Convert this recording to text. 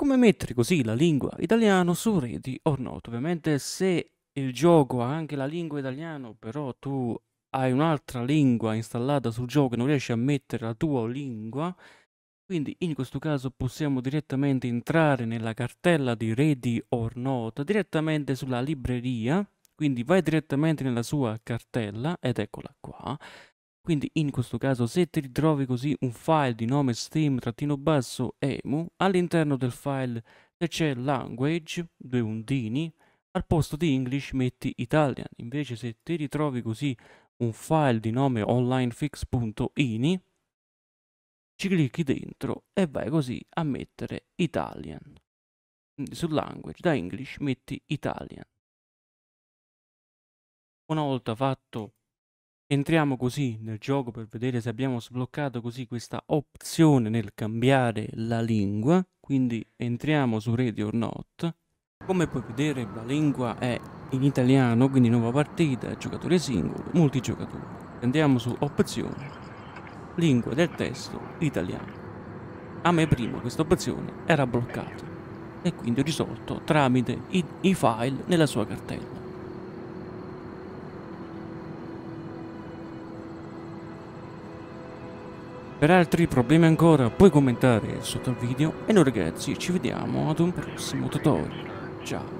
come mettere così la lingua italiana su Ready or not. Ovviamente se il gioco ha anche la lingua italiana, però tu hai un'altra lingua installata sul gioco e non riesci a mettere la tua lingua, quindi in questo caso possiamo direttamente entrare nella cartella di Ready or Not, direttamente sulla libreria, quindi vai direttamente nella sua cartella, ed eccola qua, quindi in questo caso se ti ritrovi così un file di nome steam-emu, all'interno del file se c'è language, due undini, al posto di English metti Italian. Invece se ti ritrovi così un file di nome onlinefix.ini, ci clicchi dentro e vai così a mettere Italian. Quindi su language, da English metti Italian. Una volta fatto Entriamo così nel gioco per vedere se abbiamo sbloccato così questa opzione nel cambiare la lingua. Quindi entriamo su Ready or Not. Come puoi vedere la lingua è in italiano, quindi nuova partita, giocatore singolo, multigiocatore. Andiamo su opzione, lingua del testo, italiano. A me prima questa opzione era bloccata e quindi ho risolto tramite i, i file nella sua cartella. Per altri problemi ancora puoi commentare sotto il video e noi ragazzi ci vediamo ad un prossimo tutorial. Ciao!